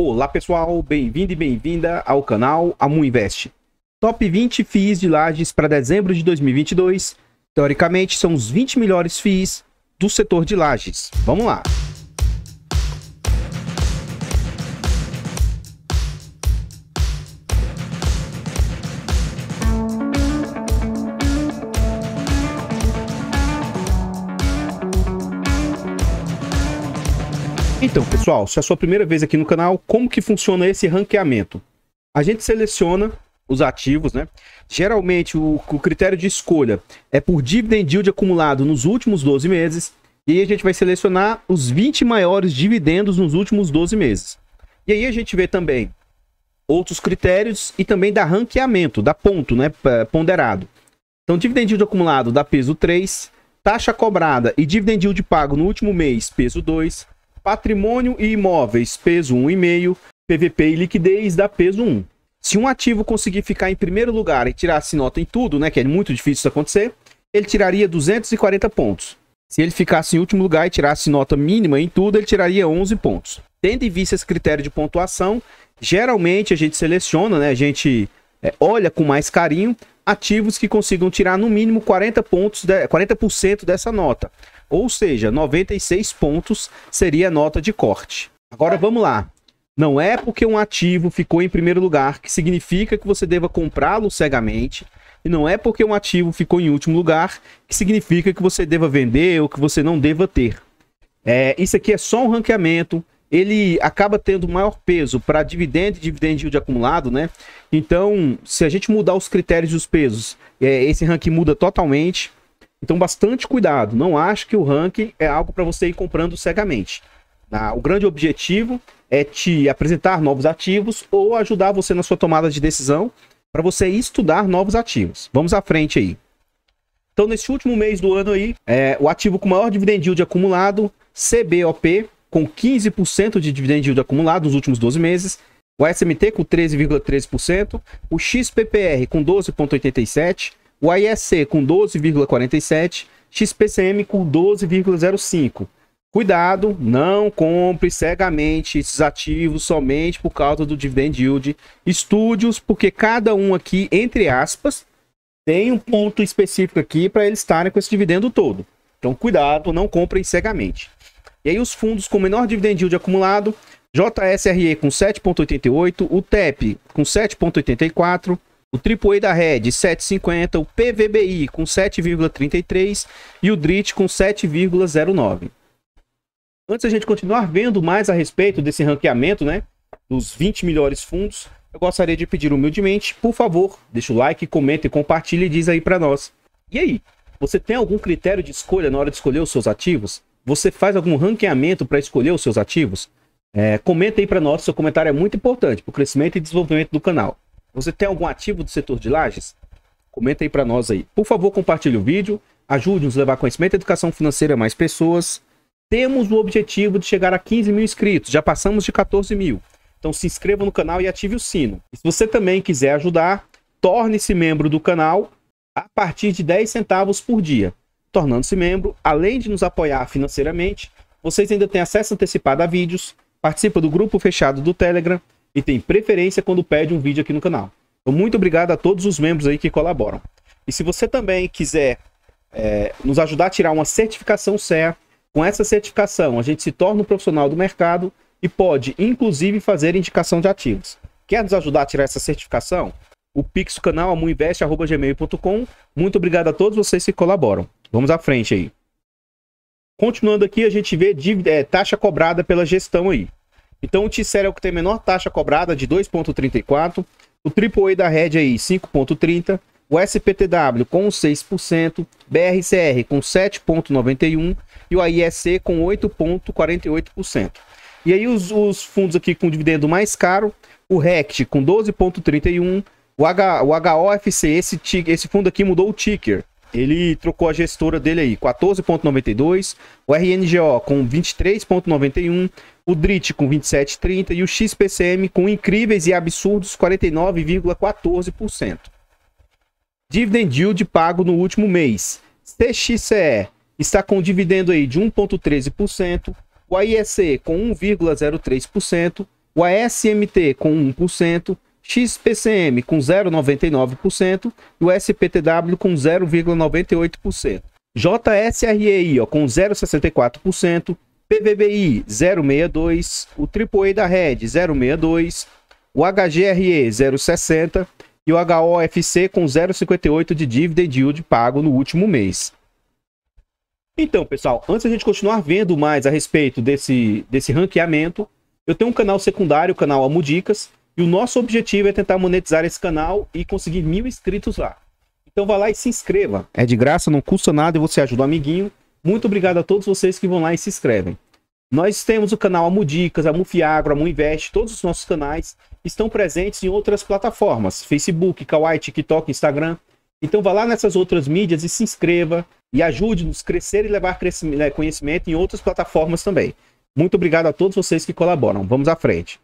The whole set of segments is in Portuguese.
Olá pessoal, bem-vindo e bem-vinda ao canal Amu Invest. Top 20 FIIs de lajes para dezembro de 2022. Teoricamente são os 20 melhores FIIs do setor de lajes. Vamos lá. Então, pessoal, se é a sua primeira vez aqui no canal, como que funciona esse ranqueamento? A gente seleciona os ativos, né? Geralmente, o, o critério de escolha é por dividend yield acumulado nos últimos 12 meses, e aí a gente vai selecionar os 20 maiores dividendos nos últimos 12 meses. E aí a gente vê também outros critérios e também da ranqueamento, da ponto, né, ponderado. Então, dividend yield acumulado dá peso 3, taxa cobrada e dividend yield pago no último mês, peso 2, Patrimônio e imóveis, peso 1,5, PVP e liquidez dá peso 1. Se um ativo conseguir ficar em primeiro lugar e tirasse nota em tudo, né, que é muito difícil isso acontecer, ele tiraria 240 pontos. Se ele ficasse em último lugar e tirasse nota mínima em tudo, ele tiraria 11 pontos. Tendo em vista esse critério de pontuação, geralmente a gente seleciona, né, a gente é, olha com mais carinho ativos que consigam tirar no mínimo 40 pontos, de, 40% dessa nota. Ou seja, 96 pontos seria a nota de corte. Agora vamos lá. Não é porque um ativo ficou em primeiro lugar que significa que você deva comprá-lo cegamente. E não é porque um ativo ficou em último lugar que significa que você deva vender ou que você não deva ter. É, isso aqui é só um ranqueamento. Ele acaba tendo maior peso para dividendo e dividend yield acumulado, né? Então, se a gente mudar os critérios e os pesos, é, esse ranking muda totalmente. Então, bastante cuidado. Não acho que o ranking é algo para você ir comprando cegamente. Ah, o grande objetivo é te apresentar novos ativos ou ajudar você na sua tomada de decisão para você estudar novos ativos. Vamos à frente aí. Então, nesse último mês do ano aí, é, o ativo com maior dividend yield acumulado, CBOP, com 15% de dividend yield acumulado nos últimos 12 meses, o SMT com 13,13%, o XPPR com 12,87%, o AISC com 12,47, XPCM com 12,05. Cuidado, não compre cegamente esses ativos somente por causa do dividend yield. Estúdios, porque cada um aqui, entre aspas, tem um ponto específico aqui para eles estarem com esse dividendo todo. Então, cuidado, não comprem cegamente. E aí os fundos com menor dividend yield acumulado, JSRE com 7.88, o TEP com 7.84, o AAA da Red 7,50, o PVBI com 7,33 e o DRIT com 7,09. Antes a gente continuar vendo mais a respeito desse ranqueamento, né, dos 20 melhores fundos, eu gostaria de pedir humildemente, por favor, deixa o like, comenta e compartilha e diz aí para nós. E aí, você tem algum critério de escolha na hora de escolher os seus ativos? Você faz algum ranqueamento para escolher os seus ativos? É, comenta aí para nós, seu comentário é muito importante para o crescimento e desenvolvimento do canal. Você tem algum ativo do setor de lajes? Comenta aí para nós aí. Por favor, compartilhe o vídeo, ajude-nos a levar conhecimento e educação financeira a mais pessoas. Temos o objetivo de chegar a 15 mil inscritos, já passamos de 14 mil. Então se inscreva no canal e ative o sino. E se você também quiser ajudar, torne-se membro do canal a partir de 10 centavos por dia. Tornando-se membro, além de nos apoiar financeiramente, vocês ainda têm acesso antecipado a vídeos, participa do grupo fechado do Telegram, e tem preferência quando pede um vídeo aqui no canal. Então, muito obrigado a todos os membros aí que colaboram. E se você também quiser é, nos ajudar a tirar uma certificação CEA, com essa certificação a gente se torna um profissional do mercado e pode, inclusive, fazer indicação de ativos. Quer nos ajudar a tirar essa certificação? O Pix canal amuinvest.gmail.com. Muito obrigado a todos vocês que colaboram. Vamos à frente aí. Continuando aqui, a gente vê dívida, é, taxa cobrada pela gestão aí. Então o T-Série é o que tem menor taxa cobrada de 2,34%, o AAA da Red aí 5,30%, o SPTW com 6%, BRCR com 7,91% e o AISC com 8,48%. E aí os, os, fundos aqui com dividendo mais caro, o RECT com 12,31%, o, H, o HOFC, esse, esse fundo aqui mudou o ticker, ele trocou a gestora dele aí, 14.92, o RNGO com 23.91, o DRIT com 27.30 e o XPCM com incríveis e absurdos 49,14%. Dividend yield pago no último mês. CXCE está com um dividendo aí de 1.13%, o AIEC com 1,03%, o ASMT com 1%, XPCM com 0,99% e o SPTW com 0,98%. JSREI com 0,64%, PVBI 0,62%, o AAA da Red 0,62%, o HGRE 0,60% e o HOFC com 0,58% de dividend yield pago no último mês. Então, pessoal, antes a gente continuar vendo mais a respeito desse, desse ranqueamento, eu tenho um canal secundário, o canal Amudicas, e o nosso objetivo é tentar monetizar esse canal e conseguir mil inscritos lá. Então vá lá e se inscreva. É de graça, não custa nada e você ajuda o amiguinho. Muito obrigado a todos vocês que vão lá e se inscrevem. Nós temos o canal Amudicas, Amufiagro, Amuinvest, todos os nossos canais estão presentes em outras plataformas, Facebook, Kawaii, TikTok, Instagram. Então vá lá nessas outras mídias e se inscreva e ajude-nos a crescer e levar né, conhecimento em outras plataformas também. Muito obrigado a todos vocês que colaboram. Vamos à frente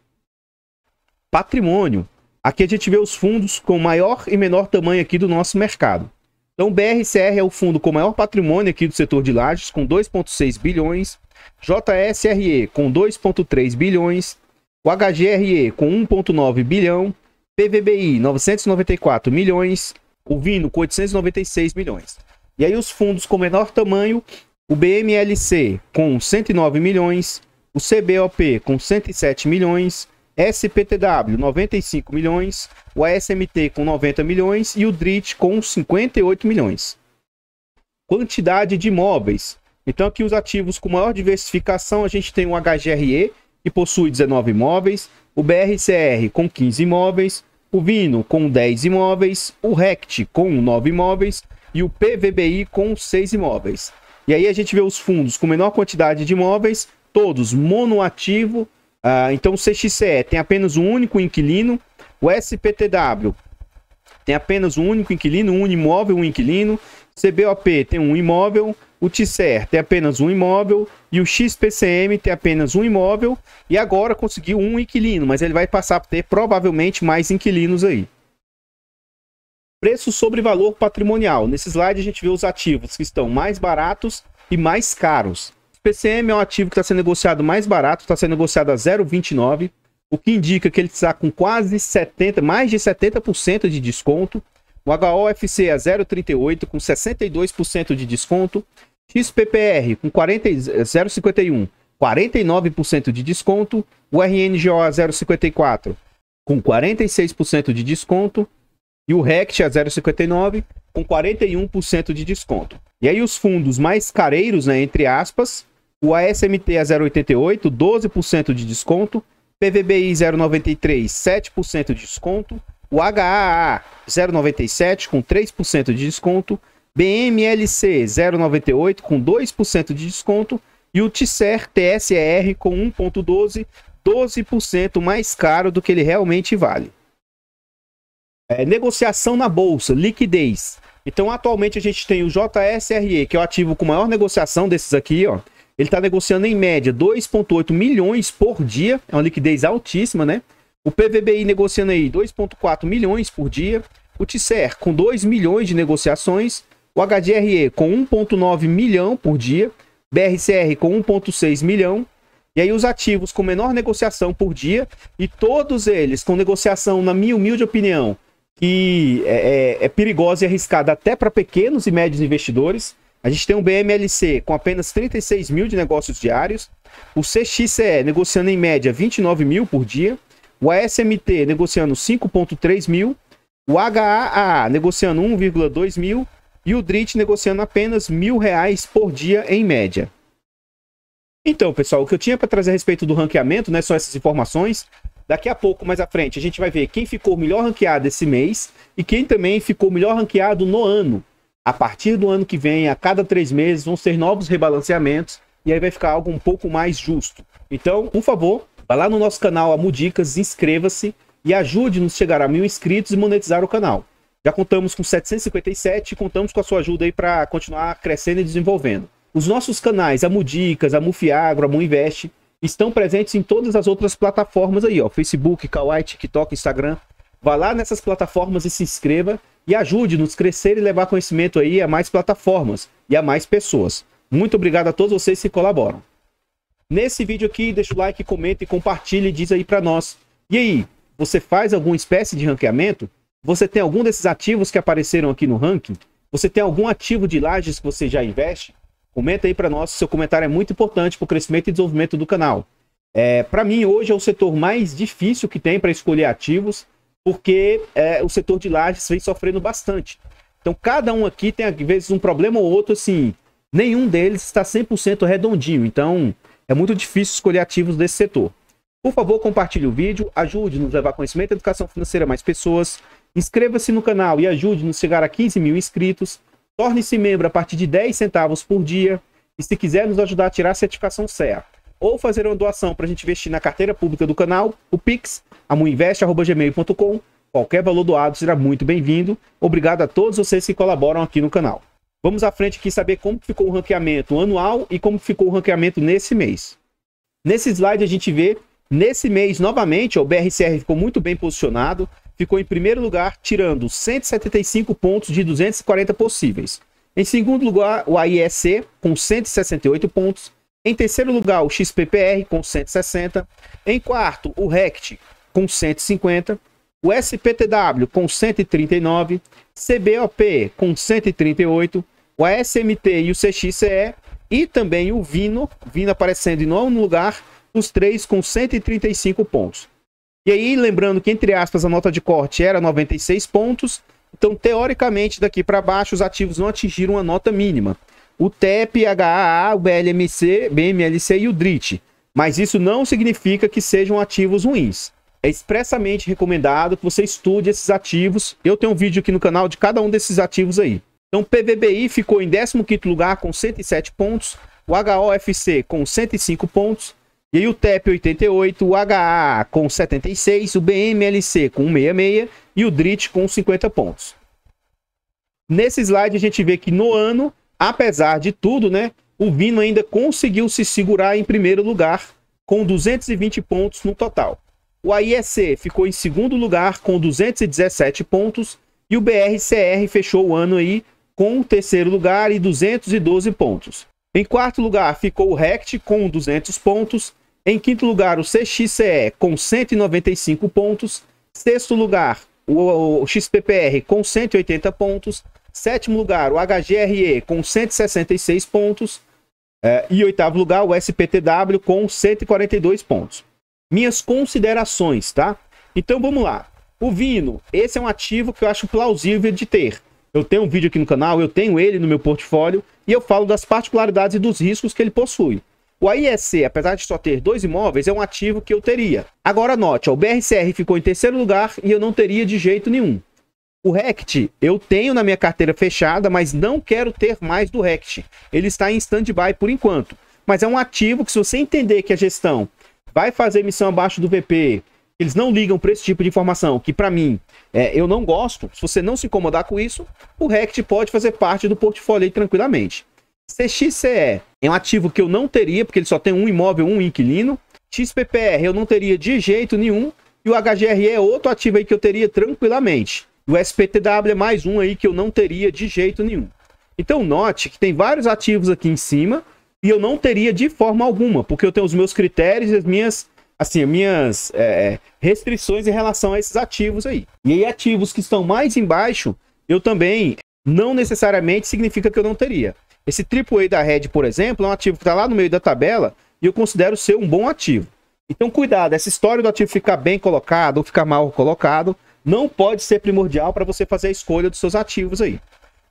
patrimônio. Aqui a gente vê os fundos com maior e menor tamanho aqui do nosso mercado. Então, o BRCR é o fundo com maior patrimônio aqui do setor de lajes, com 2,6 bilhões. JSRE com 2,3 bilhões. O HGRE com 1,9 bilhão. PVBI 994 milhões. O Vino com 896 milhões. E aí, os fundos com menor tamanho: o BMLC com 109 milhões. O CBOP com 107 milhões. SPTW 95 milhões, o ASMT com 90 milhões e o DRIT com 58 milhões. Quantidade de imóveis. Então aqui os ativos com maior diversificação, a gente tem o HGRE, que possui 19 imóveis, o BRCR com 15 imóveis, o Vino com 10 imóveis, o RECT com 9 imóveis e o PVBI com 6 imóveis. E aí a gente vê os fundos com menor quantidade de imóveis, todos monoativo, Uh, então o CXCE tem apenas um único inquilino, o SPTW tem apenas um único inquilino, um imóvel, um inquilino, CBOP tem um imóvel, o TCR tem apenas um imóvel e o XPCM tem apenas um imóvel e agora conseguiu um inquilino, mas ele vai passar a ter provavelmente mais inquilinos aí. Preço sobre valor patrimonial. Nesse slide a gente vê os ativos que estão mais baratos e mais caros. PCM é um ativo que está sendo negociado mais barato, está sendo negociado a 0,29, o que indica que ele está com quase 70, mais de 70% de desconto. O HOFC a 0,38 com 62% de desconto. XPPR com 0,51, 49% de desconto. O RNGO a 0,54 com 46% de desconto. E o RECT a 0,59 com 41% de desconto. E aí os fundos mais careiros, né, entre aspas, o ASMT a 0,88, 12% de desconto, PVBI 0,93, 7% de desconto, o HAA 0,97 com 3% de desconto, BMLC 0,98 com 2% de desconto e o TCR TSER com 1,12, 12% mais caro do que ele realmente vale. É, negociação na bolsa, liquidez. Então, atualmente a gente tem o JSRE, que é o ativo com maior negociação desses aqui, ó. Ele está negociando em média 2,8 milhões por dia, é uma liquidez altíssima, né? O PVBI negociando aí 2,4 milhões por dia, o TICER com 2 milhões de negociações, o HDRE com 1,9 milhão por dia, BRCR com 1,6 milhão, e aí os ativos com menor negociação por dia, e todos eles com negociação, na minha humilde opinião, que é, é, é perigosa e arriscada até para pequenos e médios investidores. A gente tem um BMLC com apenas 36 mil de negócios diários, o CXCE negociando em média 29 mil por dia, o ASMT negociando 5,3 mil, o HAA negociando 1,2 mil e o DRIT negociando apenas mil reais por dia em média. Então, pessoal, o que eu tinha para trazer a respeito do ranqueamento, né, são essas informações. Daqui a pouco, mais à frente, a gente vai ver quem ficou melhor ranqueado esse mês e quem também ficou melhor ranqueado no ano. A partir do ano que vem, a cada três meses, vão ser novos rebalanceamentos e aí vai ficar algo um pouco mais justo. Então, por favor, vá lá no nosso canal Amudicas, inscreva-se e ajude-nos a chegar a mil inscritos e monetizar o canal. Já contamos com 757 e contamos com a sua ajuda aí para continuar crescendo e desenvolvendo. Os nossos canais Amudicas, Amufiagro, Amuinvest estão presentes em todas as outras plataformas aí, ó, Facebook, Kawaii, TikTok, Instagram. Vá lá nessas plataformas e se inscreva e ajude-nos a crescer e levar conhecimento aí a mais plataformas e a mais pessoas. Muito obrigado a todos vocês que colaboram. Nesse vídeo aqui, deixa o like, comenta e compartilha e diz aí para nós. E aí, você faz alguma espécie de ranqueamento? Você tem algum desses ativos que apareceram aqui no ranking? Você tem algum ativo de lajes que você já investe? Comenta aí para nós, seu comentário é muito importante para o crescimento e desenvolvimento do canal. É, para mim, hoje é o setor mais difícil que tem para escolher ativos porque é, o setor de lajes vem sofrendo bastante. Então, cada um aqui tem, às vezes, um problema ou outro, assim, nenhum deles está 100% redondinho. Então, é muito difícil escolher ativos desse setor. Por favor, compartilhe o vídeo, ajude-nos a levar conhecimento e educação financeira a mais pessoas. Inscreva-se no canal e ajude-nos a chegar a 15 mil inscritos. Torne-se membro a partir de 10 centavos por dia. E se quiser nos ajudar a tirar a certificação CEA ou fazer uma doação para a gente investir na carteira pública do canal, o Pix, amuinvest.gmail.com. Qualquer valor doado será muito bem-vindo. Obrigado a todos vocês que colaboram aqui no canal. Vamos à frente aqui saber como ficou o ranqueamento anual e como ficou o ranqueamento nesse mês. Nesse slide a gente vê, nesse mês novamente, o BRCR ficou muito bem posicionado, ficou em primeiro lugar, tirando 175 pontos de 240 possíveis. Em segundo lugar, o AIEC, com 168 pontos. Em terceiro lugar, o XPPR com 160. Em quarto, o RECT com 150. O SPTW com 139. CBOP com 138. O ASMT e o CXCE. E também o Vino, Vino aparecendo em nono lugar, os três com 135 pontos. E aí, lembrando que, entre aspas, a nota de corte era 96 pontos. Então, teoricamente, daqui para baixo, os ativos não atingiram a nota mínima o TEP, HAA, o BLMC, BMLC e o DRIT. Mas isso não significa que sejam ativos ruins. É expressamente recomendado que você estude esses ativos. Eu tenho um vídeo aqui no canal de cada um desses ativos aí. Então, PVBI ficou em 15º lugar com 107 pontos, o HOFC com 105 pontos, e aí o TEP 88, o HA com 76, o BMLC com 66 e o DRIT com 50 pontos. Nesse slide a gente vê que no ano Apesar de tudo, né, o Vino ainda conseguiu se segurar em primeiro lugar com 220 pontos no total. O AIEC ficou em segundo lugar com 217 pontos e o BRCR fechou o ano aí com o terceiro lugar e 212 pontos. Em quarto lugar ficou o RECT com 200 pontos. Em quinto lugar o CXCE com 195 pontos. Sexto lugar o XPPR com 180 pontos. Sétimo lugar, o HGRE com 166 pontos. É, e oitavo lugar, o SPTW com 142 pontos. Minhas considerações, tá? Então vamos lá. O Vino, esse é um ativo que eu acho plausível de ter. Eu tenho um vídeo aqui no canal, eu tenho ele no meu portfólio e eu falo das particularidades e dos riscos que ele possui. O AISC, apesar de só ter dois imóveis, é um ativo que eu teria. Agora note, ó, o BRCR ficou em terceiro lugar e eu não teria de jeito nenhum. O Rect eu tenho na minha carteira fechada, mas não quero ter mais do Rect. Ele está em stand-by por enquanto. Mas é um ativo que, se você entender que a gestão vai fazer emissão abaixo do VP, eles não ligam para esse tipo de informação, que para mim é, eu não gosto. Se você não se incomodar com isso, o Rect pode fazer parte do portfólio tranquilamente. CXCE é um ativo que eu não teria, porque ele só tem um imóvel, um inquilino. XPPR eu não teria de jeito nenhum. E o HGRE é outro ativo aí que eu teria tranquilamente. O SPTW é mais um aí que eu não teria de jeito nenhum. Então note que tem vários ativos aqui em cima e eu não teria de forma alguma, porque eu tenho os meus critérios e as minhas, assim, as minhas é, é restrições em relação a esses ativos aí. E aí ativos que estão mais embaixo, eu também não necessariamente significa que eu não teria. Esse AAA da Red, por exemplo, é um ativo que está lá no meio da tabela e eu considero ser um bom ativo. Então cuidado, essa história do ativo ficar bem colocado ou ficar mal colocado não pode ser primordial para você fazer a escolha dos seus ativos aí.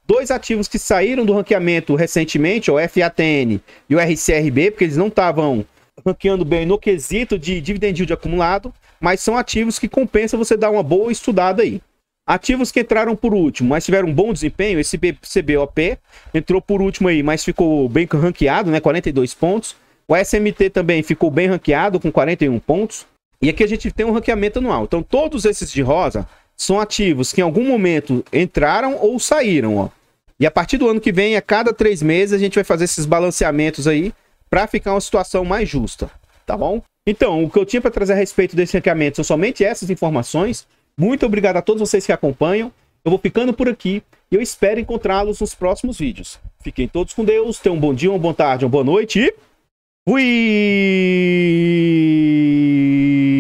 Dois ativos que saíram do ranqueamento recentemente, o FATN e o RCRB, porque eles não estavam ranqueando bem no quesito de dividend yield acumulado, mas são ativos que compensa você dar uma boa estudada aí. Ativos que entraram por último, mas tiveram um bom desempenho, esse CBOP entrou por último aí, mas ficou bem ranqueado, né, 42 pontos. O SMT também ficou bem ranqueado com 41 pontos. E aqui a gente tem um ranqueamento anual. Então, todos esses de rosa são ativos que em algum momento entraram ou saíram, ó. E a partir do ano que vem, a cada três meses, a gente vai fazer esses balanceamentos aí para ficar uma situação mais justa, tá bom? Então, o que eu tinha para trazer a respeito desse ranqueamento são somente essas informações. Muito obrigado a todos vocês que acompanham. Eu vou ficando por aqui e eu espero encontrá-los nos próximos vídeos. Fiquem todos com Deus, tenham um bom dia, uma boa tarde, uma boa noite e... We